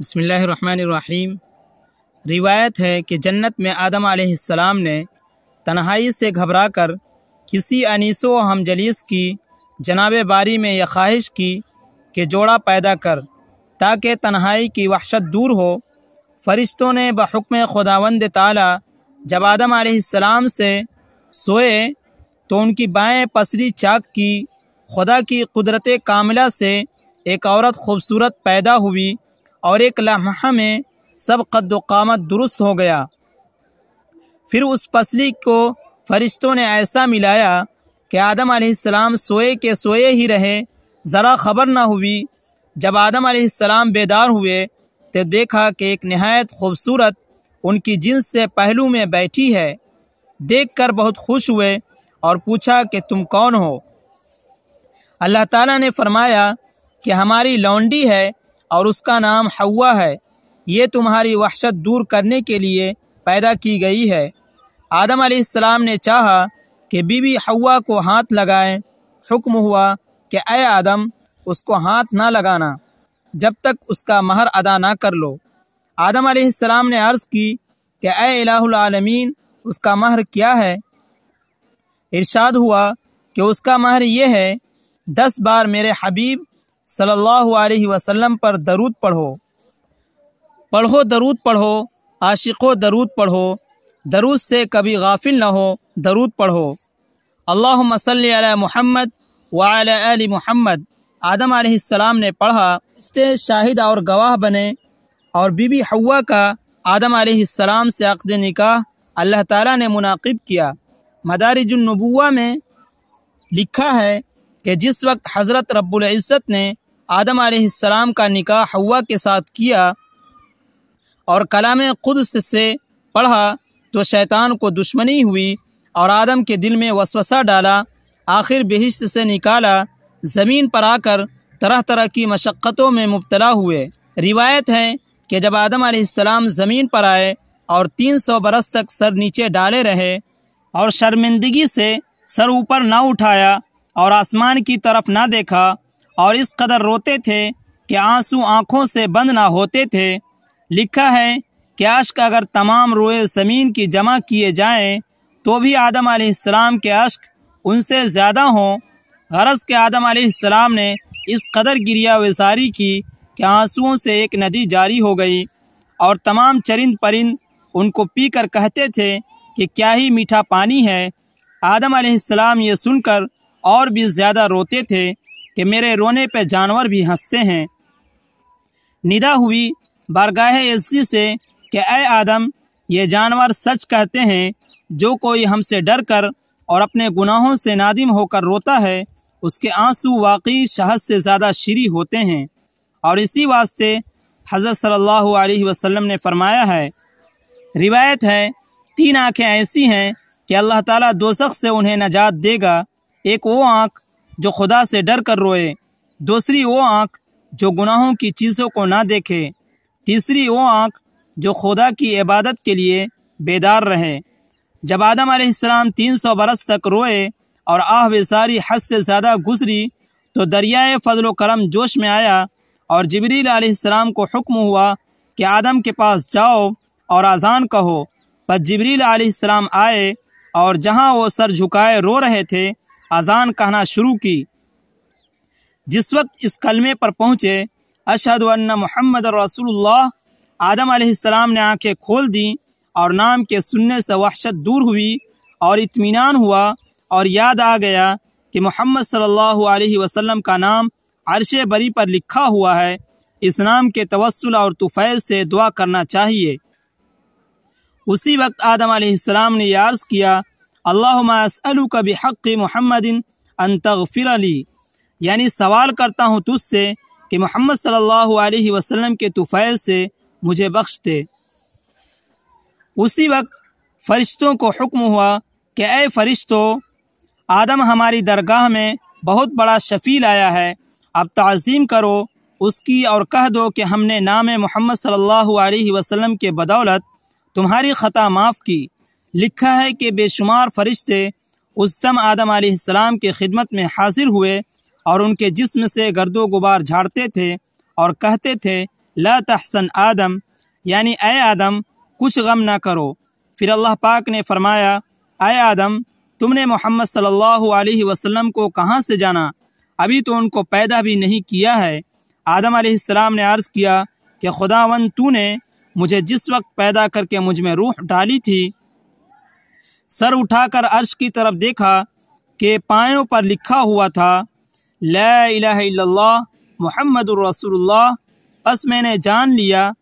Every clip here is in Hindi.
बसमीम रिवायत है कि जन्नत में आदम आसमाम ने तन्हाई से घबरा कर किसी अनीसो हम जलीस की जनाब बारी में यह ख्वाहिश की कि जोड़ा पैदा कर ताकि तन्हाई की वहशत दूर हो फरिश्तों ने बहुक्म खुदावंद ताला जब आदम आसमाम से सोए तो उनकी बाएँ पसरी चाक की खुदा की कुदरत कामला से एक औरत खूबसूरत पैदा हुई और एक लम्हा में सब कद दुरुस्त हो गया फिर उस पसली को फरिश्तों ने ऐसा मिलाया कि आदम आसमाम सोए के सोए ही रहे ज़रा खबर ना हुई जब आदम आसमाम बेदार हुए तो देखा कि एक नहायत खूबसूरत उनकी जिन्स से पहलू में बैठी है देखकर बहुत खुश हुए और पूछा कि तुम कौन हो अल्लाह ताला ने फरमाया कि हमारी लौंडी है और उसका नाम हवा है ये तुम्हारी वहशत दूर करने के लिए पैदा की गई है आदम आसमाम ने चाहा कि बीबी हवा को हाथ लगाएं हुक्म हुआ कि अय आदम उसको हाथ ना लगाना जब तक उसका महर अदा ना कर लो आदम आसमाम ने अर्ज़ की कि अय अलामीन उसका महर क्या है इरशाद हुआ कि उसका महर यह है दस बार मेरे हबीब सल्लल्लाहु अलैहि वसल्लम पर दरूद पढ़ो पढ़ो दरूद पढ़ो आशिको दरूद पढ़ो दरूद से कभी गाफिल न हो दरूद पढ़ो अल्लाह मसल महमद वाल मोहम्मद आदम आसमाम ने पढ़ा इसके शाहिद और गवाह बने और बीबी हवा का आदम आसमाम से अक़द निकाह अल्लाह ताला ने मुनाकिद किया मदारजुलनबुआ में लिखा है कि जिस वक्त हज़रत इज़्ज़त ने आदम आसमाम का निकाह हवा के साथ किया और कलाम खुद से पढ़ा तो शैतान को दुश्मनी हुई और आदम के दिल में वसवसा डाला आखिर बहिश्त से निकाला ज़मीन पर आकर तरह तरह की मशक्क़तों में मुबतला हुए रिवायत है कि जब आदम आसमाम ज़मीन पर आए और तीन सौ बरस तक सर नीचे डाले रहे और शर्मिंदगी से सर ऊपर ना उठाया और आसमान की तरफ ना देखा और इस कदर रोते थे कि आंसू आंखों से बंद ना होते थे लिखा है कि अश्क अगर तमाम रोए ज़मीन की जमा किए जाएं तो भी आदम आसमाम के अश्क उनसे ज़्यादा हों गरज के आदम आसमाम ने इस कदर गिरिया वसारी की कि आंसुओं से एक नदी जारी हो गई और तमाम चरिंद परिंद उनको पी कर कहते थे कि क्या ही मीठा पानी है आदम आसमाम ये सुनकर और भी ज़्यादा रोते थे कि मेरे रोने पर जानवर भी हंसते हैं निदा हुई बारगाह एजदी से कि अय आदम ये जानवर सच कहते हैं जो कोई हमसे डर कर और अपने गुनाहों से नादिम होकर रोता है उसके आंसू वाकई शहद से ज़्यादा शीरी होते हैं और इसी वास्ते हज़रत सल्लल्लाहु अलैहि वसल्लम ने फरमाया है रिवायत है तीन आंखें ऐसी हैं कि अल्लाह ताला दोसख से उन्हें नजात देगा एक वो आँख जो खुदा से डर कर रोए दूसरी वो आँख जो गुनाहों की चीज़ों को ना देखे तीसरी वो आँख जो खुदा की इबादत के लिए बेदार रहे जब आदम आसमाम तीन सौ बरस तक रोए और आह सारी हद से ज़्यादा गुजरी तो दरियाए फजल करम जोश में आया और जबरील आसमाम को हुक्म हुआ कि आदम के पास जाओ और आज़ान कहो पर जबरील आसमाम आए और जहाँ वो सर झुकाए रो रहे थे अजान कहना शुरू की जिस वक्त इस कलमे पर पहुंचे अशहद मोहम्मद रसूलुल्लाह आदम आसमाम ने आंखें खोल दी और नाम के सुनने से वहशत दूर हुई और इत्मीनान हुआ और याद आ गया कि मोहम्मद सल्लल्लाहु अलैहि वसल्लम का नाम अरश बरी पर लिखा हुआ है इस नाम के तवसल और तुफैज से दुआ करना चाहिए उसी वक्त आदम आसमाम ने यार्स किया अल्लाह बिहक़ महमदिन अनतगफिर अली यानी सवाल करता हूँ तुझसे कि मोहम्मद सल्लल्लाहु अलैहि वसल्लम के तुफ़ैल से मुझे बख्श दे उसी वक्त फरिश्तों को हुक्म हुआ कि ए फरिश्तों आदम हमारी दरगाह में बहुत बड़ा शफी आया है अब तज़ीम करो उसकी और कह दो कि हमने नाम मोहम्मद सल्लल्लाहु अलैहि वसल्लम के बदौलत तुम्हारी ख़ता माफ़ की लिखा है कि बेशुमार फरिश्ते उस्तम आदम आसमाम के खिदमत में हाजिर हुए और उनके जिस्म से गर्दो गुबार झाड़ते थे और कहते थे ला तहसन आदम यानी ए आदम कुछ गम ना करो फिर अल्लाह पाक ने फरमाया ए आदम तुमने मोहम्मद सल्लल्लाहु अलैहि वसल्लम को कहाँ से जाना अभी तो उनको पैदा भी नहीं किया है आदम आसमाम ने अर्ज़ किया कि खुदावन तूने मुझे जिस वक्त पैदा करके मुझ में रूह डाली थी सर उठाकर अर्श की तरफ देखा कि पायों पर लिखा हुआ था ला मोहम्मद बस मैंने जान लिया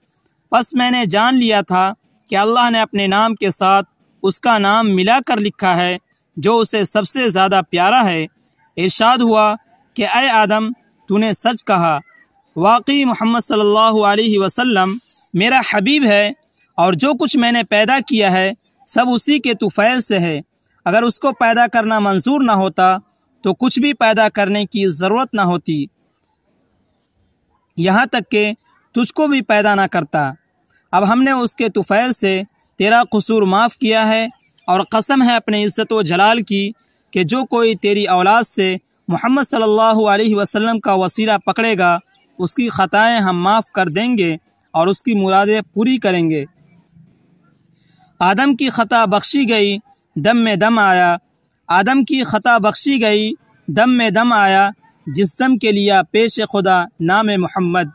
बस मैंने जान लिया था कि अल्लाह ने अपने नाम के साथ उसका नाम मिलाकर लिखा है जो उसे सबसे ज़्यादा प्यारा है इरशाद हुआ कि अय आदम तूने सच कहा वाकई मोहम्मद सल्लल्लाहु अलैहि वसल्लम मेरा हबीब है और जो कुछ मैंने पैदा किया है सब उसी के तुफैल से है अगर उसको पैदा करना मंजूर ना होता तो कुछ भी पैदा करने की ज़रूरत ना होती यहाँ तक के तुझको भी पैदा ना करता अब हमने उसके तुफैल से तेरा कसूर माफ़ किया है और कसम है अपने इज़्ज़त व जलाल की कि जो कोई तेरी औलाद से मोहम्मद सल्लल्लाहु अलैहि वसल्लम का वसीला पकड़ेगा उसकी ख़ताएं हम माफ़ कर देंगे और उसकी मुरादें पूरी करेंगे आदम की ख़ता बख्शी गई दम में दम आया आदम की ख़ता बख्शी गई दम में दम आया जिस दम के लिया पेश खुदा नाम मोहम्मद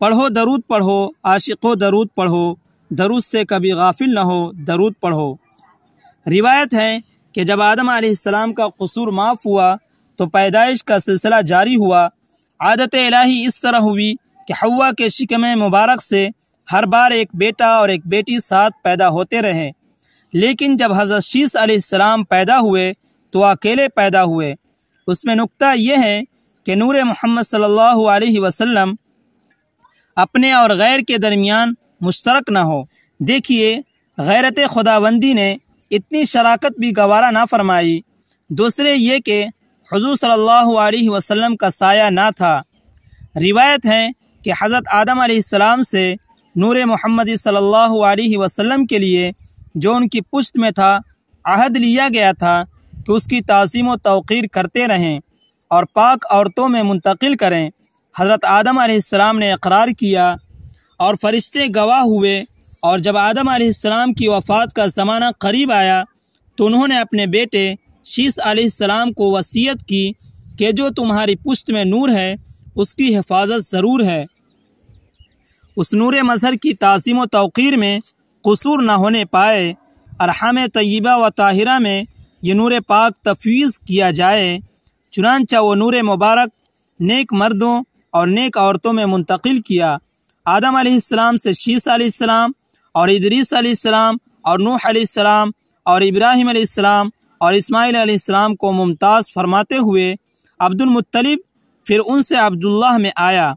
पढ़ो दरूद पढ़ो आशिको दरूद पढ़ो दरूद से कभी गाफिल न हो दरूद पढ़ो रिवायत है कि जब आदम आसमाम का कसूर माफ़ हुआ तो पैदाइश का सिलसिला जारी हुआ आदत इलाही इस तरह हुई कि हवा के शिकम मुबारक से हर बार एक बेटा और एक बेटी साथ पैदा होते रहे लेकिन जब हज़रत शीस अलैहिस्सलाम पैदा हुए तो अकेले पैदा हुए उसमें नुकता यह है कि नूर मोहम्मद सल्लल्लाहु अलैहि वसल्लम अपने और गैर के दरमियान मुश्तरक न हो देखिए गैरत खुदाबंदी ने इतनी शराकत भी गवारा ना फरमाई दूसरे ये कि हजू सल्लल्लाहु अलैहि वसल्लम का साया ना था रिवायत है कि हज़रत आदम सलाम से नूर मोहम्मद सल्ला अलैहि के लिए जो उनकी पुश्त में था अहद लिया गया था कि उसकी तज़ीम व तोक़ीर करते रहें और पाक औरतों में मुंतकिल करें हज़रत आदम आसमाम ने इकरार किया और फरिश्ते गवाह हुए और जब आदम आसमाम की वफ़ात का ज़माना करीब आया तो उन्होंने अपने बेटे शीस आसमाम को वसीयत की कि जो तुम्हारी पुश्त में नूर है उसकी हिफाजत ज़रूर है उस नूर मजहर की तासीम व तोक़ीर में कसूर न होने पाए अरहम तयबा व ताहिरा में ये नूर पाक तफवीज़ किया जाए चुनानचा वो नूर मुबारक नेक मर्दों और नेक औरतों में मुंतकिल किया आदम आसमाम से शीस और इदरीस और नूह आसमाम और इब्राहिम और इस्माईल को मुमताज़ फरमाते हुए अब्दुलमतलब फिर उनसे अब्दुल्लाह में आया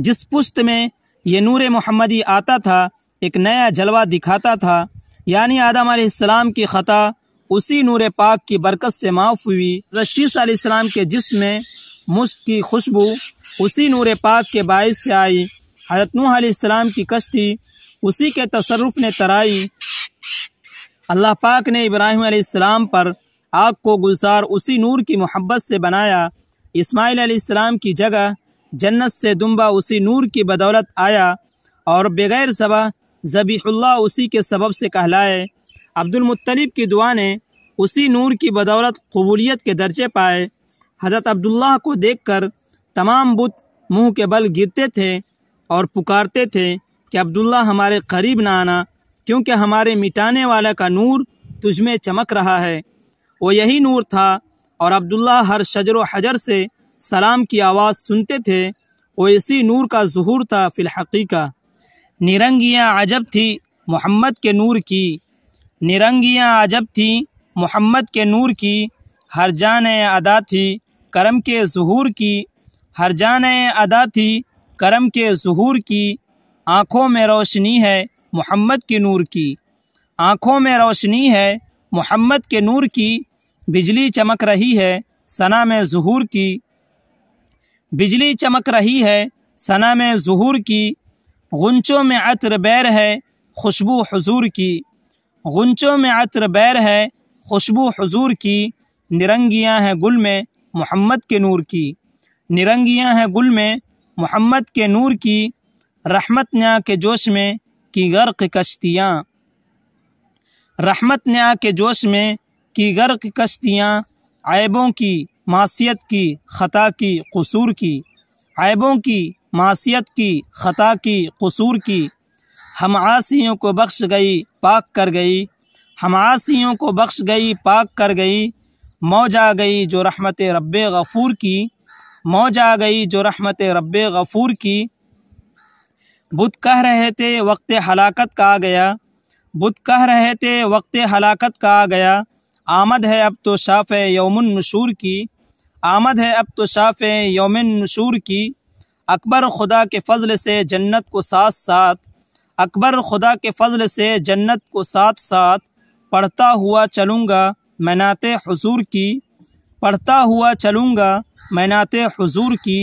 जिस पुश्त में ये नूर मोहम्मदी आता था एक नया जलवा दिखाता था यानी आदम आसमाम की ख़ता उसी नूर पाक की बरकत से माफ़ हुई रशीस के के में मुश्क की खुशबू उसी नूर पाक के बायस से आई हजरत नूसम की कश्ती उसी के तसरफ ने तराई अल्लाह पाक ने इब्राहिम पर आग को गुजार उसी नूर की मोहब्बत से बनाया इस्माईल की जगह जन्नत से दुम्बा उसी नूर की बदौलत आया और बग़ैर सबा ज़बीहुल्ला उसी के सबब से कहलाए अब्दुलमतलब की दुआ ने उसी नूर की बदौलत कबूलियत के दर्जे पाए हज़रत अब्दुल्ला को देख कर तमाम बुत मुँह के बल गिरते थे और पुकारते थे कि अब्दुल्ला हमारे करीब ना आना क्योंकि हमारे मिटाने वाला का नूर तुझमें चमक रहा है वो यही नूर था और अब्दुल्ला हर शजर व हजर से सलाम की आवाज़ सुनते थे वो इसी नूर का जहूर था फिलहकीका निरंगियाँ अजब थी मोहम्मद के नूर की निरंगियाँ अजब थी मोहम्मद के नूर की हर जान अदा थी करम के जहूर की हर जान अदा थी करम के जहूर की आँखों में रोशनी है मोहम्मद के नूर की आँखों में रोशनी है मोहम्मद के नूर की बिजली चमक रही है सना में जहूर की बिजली चमक रही है सना में जहूर की गुंचों में अतर बैर है खुशबू हजूर की गुंचों में अतर बैर है खुशबू हजूर की निरंगियां हैं गुल में मोहम्मद के नूर की निरंगियां हैं गुल में मोहम्मद के नूर की रहमत न्या के जोश में की गर्क कश्तियाँ रहमत न्या के जोश में की गर्क कश्तियाँ आयबों की मासीत की ख़ता की कसूर की ऐबों की मासीत की ख़ता की कसूर की हम आसियों को बख्श गई पाक कर गई हम आसियों को बख्श गई पाक कर गई मौज आ गई जो रहमत रब गफ़ूर की मौज आ गई जो रहमत रब गफ़ूर की बुध कह रहे थे वक्त हलाकत का आ गया बुध कह रहे थे वक्त हलाकत का आ गया आमद है अब तो शाफ यमन नशूर की आमद है अब तो शाफ योमिन नशूर की अकबर खुदा के फजल से जन्नत को साथ साथ अकबर खुदा के फजल से जन्नत को साथ साथ पढ़ता हुआ चलूँगा मैनात हजूर की पढ़ता हुआ चलूँगा मैनात हजूर की